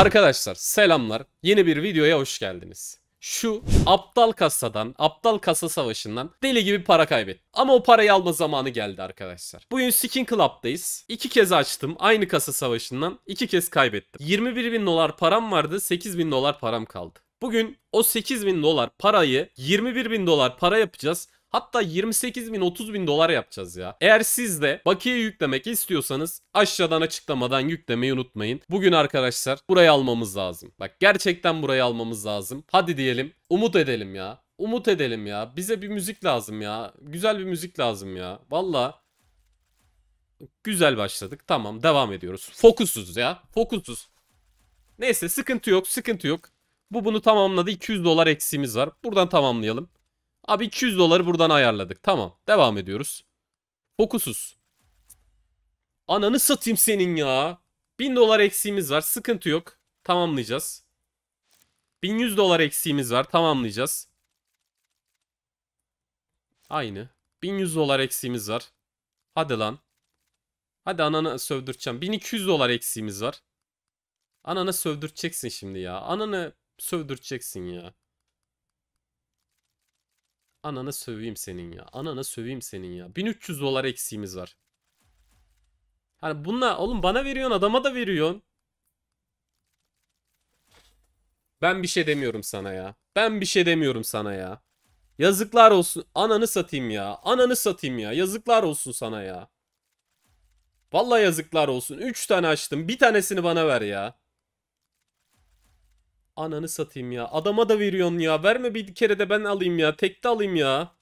Arkadaşlar selamlar. Yeni bir videoya hoş geldiniz. Şu aptal kasadan, aptal kasa savaşından deli gibi para kaybettim. Ama o parayı alma zamanı geldi arkadaşlar. Bugün Skin Club'dayız. İki kez açtım. Aynı kasa savaşından iki kez kaybettim. 21 bin dolar param vardı. 8 bin dolar param kaldı. Bugün o 8 bin dolar parayı 21 bin dolar para yapacağız. Hatta 28 bin 30 bin dolar yapacağız ya. Eğer siz de bakiye yüklemek istiyorsanız aşağıdan açıklamadan yüklemeyi unutmayın. Bugün arkadaşlar burayı almamız lazım. Bak gerçekten burayı almamız lazım. Hadi diyelim umut edelim ya. Umut edelim ya. Bize bir müzik lazım ya. Güzel bir müzik lazım ya. Valla. Güzel başladık. Tamam devam ediyoruz. Fokusuz ya. Fokusuz. Neyse sıkıntı yok sıkıntı yok. Bu bunu tamamladı. 200 dolar eksiğimiz var. Buradan tamamlayalım. Abi 200 doları buradan ayarladık. Tamam. Devam ediyoruz. Fokusuz. Ananı satayım senin ya. 1000 dolar eksiğimiz var. Sıkıntı yok. Tamamlayacağız. 1100 dolar eksiğimiz var. Tamamlayacağız. Aynı. 1100 dolar eksiğimiz var. Hadi lan. Hadi ananı sövdürteceğim. 1200 dolar eksiğimiz var. Ananı sövdürteceksin şimdi ya. Ananı Sövdürteceksin ya. Anana söveyim senin ya. Anana söveyim senin ya. 1300 dolar eksiğimiz var. Hani bununla oğlum bana veriyorsun adama da veriyorsun. Ben bir şey demiyorum sana ya. Ben bir şey demiyorum sana ya. Yazıklar olsun. Ananı satayım ya. Ananı satayım ya. Yazıklar olsun sana ya. Vallahi yazıklar olsun. 3 tane açtım. Bir tanesini bana ver ya. Ananı satayım ya. Adama da veriyorsun ya. Verme bir kere de ben alayım ya. tek de alayım ya.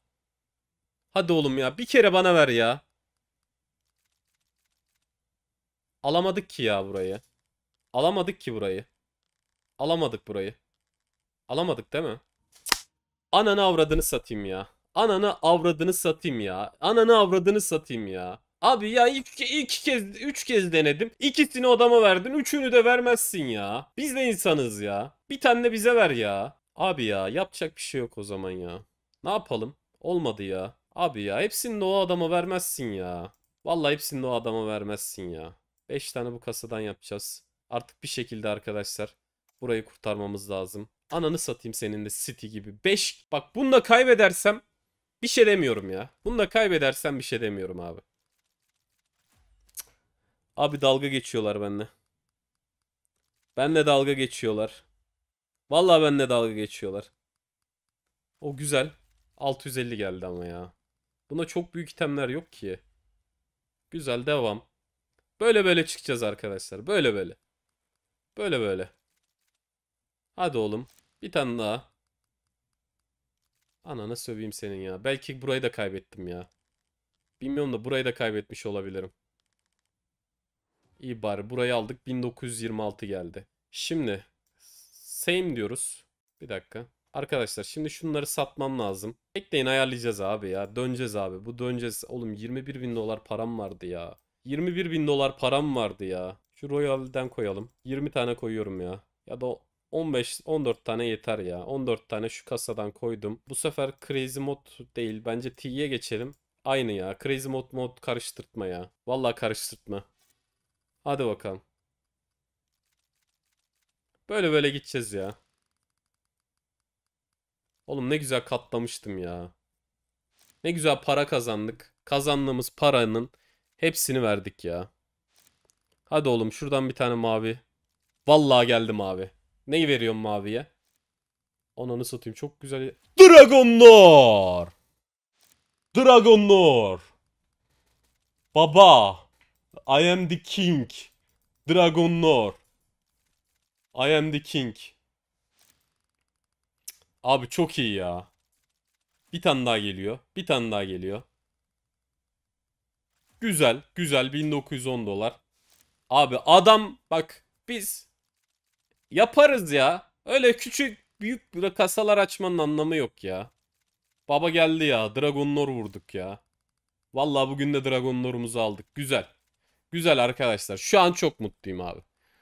Hadi oğlum ya. Bir kere bana ver ya. Alamadık ki ya burayı. Alamadık ki burayı. Alamadık burayı. Alamadık değil mi? Ananı avradını satayım ya. Ananı avradını satayım ya. Ananı avradını satayım ya. Abi ya ilk, iki kez, üç kez denedim. İkisini odama verdin, üçünü de vermezsin ya. Biz de insanız ya. Bir tane de bize ver ya. Abi ya yapacak bir şey yok o zaman ya. Ne yapalım? Olmadı ya. Abi ya hepsini o adama vermezsin ya. Vallahi hepsini o adama vermezsin ya. 5 tane bu kasadan yapacağız. Artık bir şekilde arkadaşlar burayı kurtarmamız lazım. Ananı satayım senin de City gibi. 5 bak bunu kaybedersem bir şey demiyorum ya. Bunu kaybedersem bir şey demiyorum abi. Abi dalga geçiyorlar benimle. Benle dalga geçiyorlar. Vallahi benimle dalga geçiyorlar. O güzel. 650 geldi ama ya. Buna çok büyük itemler yok ki. Güzel devam. Böyle böyle çıkacağız arkadaşlar. Böyle böyle. Böyle böyle. Hadi oğlum. Bir tane daha. Ananı söveyim senin ya. Belki burayı da kaybettim ya. Bilmiyorum da burayı da kaybetmiş olabilirim. İyi bari burayı aldık. 1926 geldi. Şimdi Same diyoruz. Bir dakika. Arkadaşlar şimdi şunları satmam lazım. Ekleyin, ayarlayacağız abi ya. Döneceğiz abi. Bu döneceğiz. Oğlum 21 bin dolar param vardı ya. 21 bin dolar param vardı ya. Şu Royal'den koyalım. 20 tane koyuyorum ya. Ya da 15 14 tane yeter ya. 14 tane şu kasadan koydum. Bu sefer Crazy Mod değil. Bence T'ye geçelim. Aynı ya. Crazy Mod mod karıştırtma ya. Vallahi karıştırtma. Hadi bakalım. Böyle böyle gideceğiz ya. Oğlum ne güzel katlamıştım ya. Ne güzel para kazandık. Kazandığımız paranın hepsini verdik ya. Hadi oğlum şuradan bir tane mavi. Vallahi geldi mavi. Neyi veriyorum maviye? Ananı satayım çok güzel. Dragonlar! Dragonlar! Baba! I am the king. Dragonlar. I am the king. Abi çok iyi ya. Bir tane daha geliyor. Bir tane daha geliyor. Güzel. Güzel. 1910 dolar. Abi adam bak biz yaparız ya. Öyle küçük büyük kasalar açmanın anlamı yok ya. Baba geldi ya. Dragon Lore vurduk ya. Vallahi bugün de Dragon Lore'umuzu aldık. Güzel. Güzel arkadaşlar. Şu an çok mutluyum abi.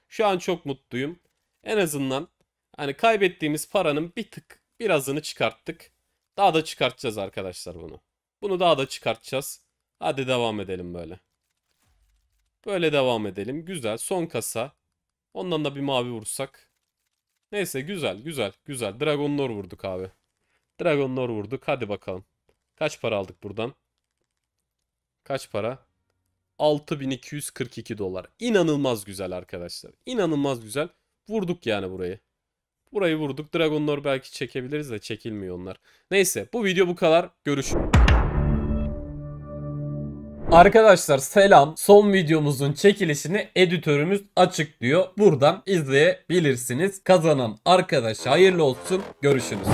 Şu an çok mutluyum. En azından hani kaybettiğimiz paranın bir tık birazını çıkarttık. Daha da çıkartacağız arkadaşlar bunu. Bunu daha da çıkartacağız. Hadi devam edelim böyle. Böyle devam edelim. Güzel. Son kasa. Ondan da bir mavi vursak. Neyse güzel güzel güzel. Dragon vurduk abi. Dragon vurduk. Hadi bakalım. Kaç para aldık buradan? Kaç para? 6242 dolar. İnanılmaz güzel arkadaşlar. İnanılmaz güzel vurduk yani burayı. Burayı vurduk. Dragonlar belki çekebiliriz de çekilmiyor onlar. Neyse bu video bu kadar. Görüşürüz. Arkadaşlar selam. Son videomuzun çekilişini editörümüz açık diyor. Buradan izleyebilirsiniz. Kazanan arkadaş hayırlı olsun. Görüşürüz.